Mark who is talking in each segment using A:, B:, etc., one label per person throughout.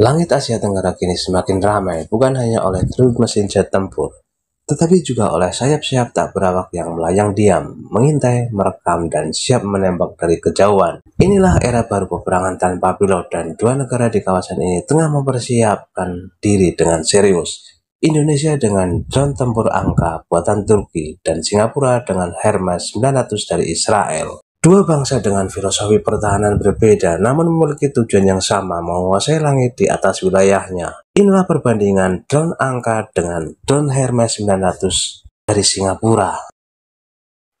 A: Langit Asia Tenggara kini semakin ramai bukan hanya oleh truk mesin jet tempur, tetapi juga oleh sayap-sayap tak berawak yang melayang diam, mengintai, merekam, dan siap menembak dari kejauhan. Inilah era baru peperangan tanpa pilot dan dua negara di kawasan ini tengah mempersiapkan diri dengan serius. Indonesia dengan drone tempur angka buatan Turki dan Singapura dengan Hermes 900 dari Israel. Dua bangsa dengan filosofi pertahanan berbeda namun memiliki tujuan yang sama menguasai langit di atas wilayahnya. Inilah perbandingan drone Angka dengan drone Hermes 900 dari Singapura.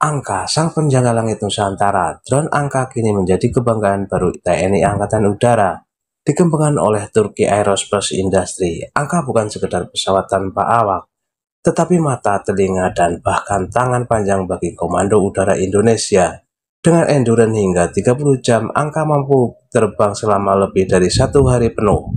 A: Angka, sang penjaga langit Nusantara, drone Angka kini menjadi kebanggaan baru TNI Angkatan Udara. Dikembangkan oleh Turki Aerospace Industry, Angka bukan sekedar pesawat tanpa awak, tetapi mata, telinga, dan bahkan tangan panjang bagi Komando Udara Indonesia. Dengan endurance hingga 30 jam, Angka mampu terbang selama lebih dari satu hari penuh.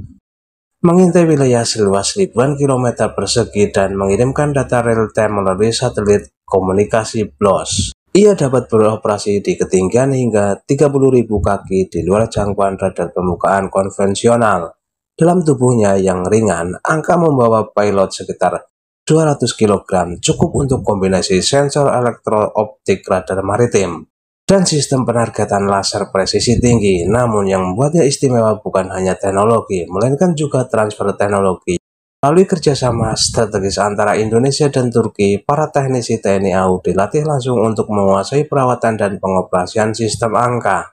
A: Mengintai wilayah seluas ribuan kilometer persegi dan mengirimkan data real-time melalui satelit komunikasi BLOS. Ia dapat beroperasi di ketinggian hingga 30.000 kaki di luar jangkauan radar permukaan konvensional. Dalam tubuhnya yang ringan, angka membawa pilot sekitar 200 kg cukup untuk kombinasi sensor elektro-optik radar maritim dan sistem penargetan laser presisi tinggi. Namun yang membuatnya istimewa bukan hanya teknologi, melainkan juga transfer teknologi. Melalui kerjasama strategis antara Indonesia dan Turki, para teknisi TNI AU dilatih langsung untuk menguasai perawatan dan pengoperasian sistem angka.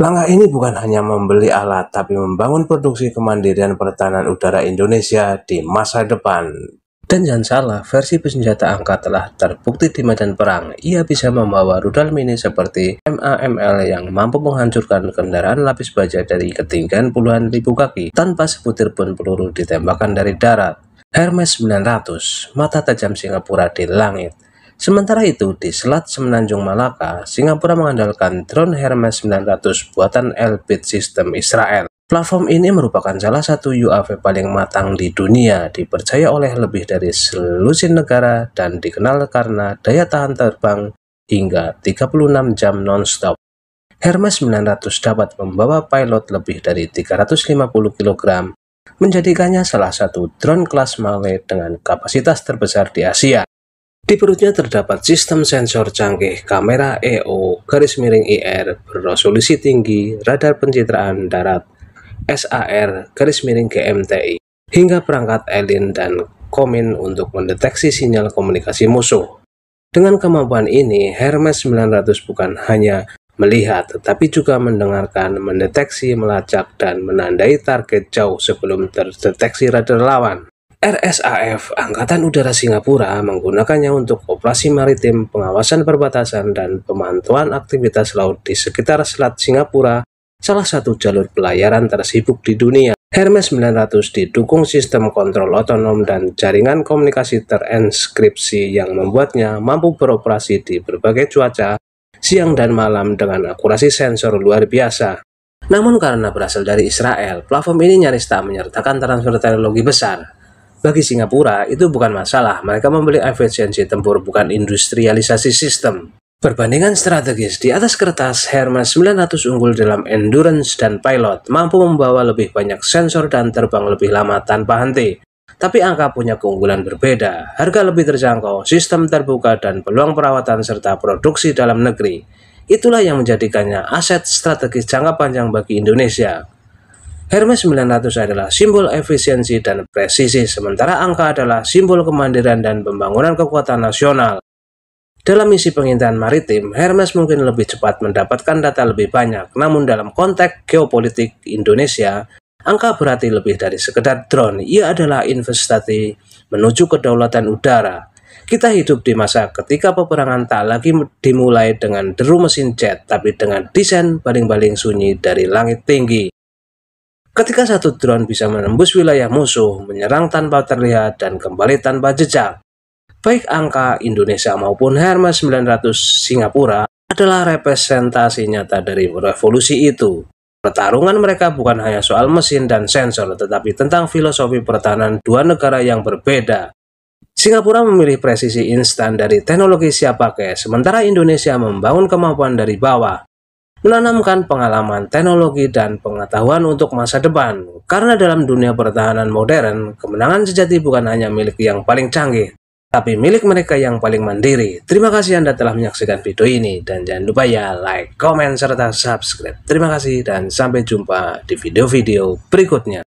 A: Langkah ini bukan hanya membeli alat, tapi membangun produksi kemandirian pertahanan udara Indonesia di masa depan. Dan jangan salah, versi bersenjata angka telah terbukti di medan perang. Ia bisa membawa rudal mini seperti MAML yang mampu menghancurkan kendaraan lapis baja dari ketinggian puluhan ribu kaki tanpa sebutir pun peluru ditembakkan dari darat. Hermes 900, mata tajam Singapura di langit. Sementara itu, di Selat Semenanjung Malaka, Singapura mengandalkan drone Hermes 900 buatan Elbit System Israel. Platform ini merupakan salah satu UAV paling matang di dunia, dipercaya oleh lebih dari selusin negara dan dikenal karena daya tahan terbang hingga 36 jam non-stop. Hermes 900 dapat membawa pilot lebih dari 350 kg, menjadikannya salah satu drone kelas Malay dengan kapasitas terbesar di Asia. Di perutnya terdapat sistem sensor canggih kamera EO garis miring IR berresolusi tinggi, radar pencitraan darat, SAR garis miring GMTI hingga perangkat Elin dan Komin untuk mendeteksi sinyal komunikasi musuh. Dengan kemampuan ini, Hermes 900 bukan hanya melihat tetapi juga mendengarkan, mendeteksi, melacak, dan menandai target jauh sebelum terdeteksi radar lawan. RSAF Angkatan Udara Singapura menggunakannya untuk operasi maritim, pengawasan perbatasan, dan pemantauan aktivitas laut di sekitar Selat Singapura salah satu jalur pelayaran tersibuk di dunia. Hermes 900 didukung sistem kontrol otonom dan jaringan komunikasi terenskripsi yang membuatnya mampu beroperasi di berbagai cuaca, siang dan malam dengan akurasi sensor luar biasa. Namun karena berasal dari Israel, platform ini nyaris tak menyertakan transfer teknologi besar. Bagi Singapura, itu bukan masalah, mereka membeli efisiensi tempur bukan industrialisasi sistem. Perbandingan strategis di atas kertas, Hermes 900 unggul dalam endurance dan pilot, mampu membawa lebih banyak sensor dan terbang lebih lama tanpa henti. Tapi angka punya keunggulan berbeda, harga lebih terjangkau, sistem terbuka, dan peluang perawatan serta produksi dalam negeri. Itulah yang menjadikannya aset strategis jangka panjang bagi Indonesia. Hermes 900 adalah simbol efisiensi dan presisi, sementara angka adalah simbol kemandirian dan pembangunan kekuatan nasional. Dalam misi pengintaian maritim, Hermes mungkin lebih cepat mendapatkan data lebih banyak, namun dalam konteks geopolitik Indonesia, angka berarti lebih dari sekedar drone, ia adalah investasi menuju kedaulatan udara. Kita hidup di masa ketika peperangan tak lagi dimulai dengan deru mesin jet, tapi dengan desain baling-baling sunyi dari langit tinggi. Ketika satu drone bisa menembus wilayah musuh, menyerang tanpa terlihat, dan kembali tanpa jejak, baik angka Indonesia maupun Hermes 900 Singapura adalah representasi nyata dari revolusi itu. Pertarungan mereka bukan hanya soal mesin dan sensor, tetapi tentang filosofi pertahanan dua negara yang berbeda. Singapura memilih presisi instan dari teknologi siap pakai, sementara Indonesia membangun kemampuan dari bawah, menanamkan pengalaman teknologi dan pengetahuan untuk masa depan. Karena dalam dunia pertahanan modern, kemenangan sejati bukan hanya milik yang paling canggih, tapi milik mereka yang paling mandiri. Terima kasih Anda telah menyaksikan video ini dan jangan lupa ya like, komen, serta subscribe. Terima kasih dan sampai jumpa di video-video berikutnya.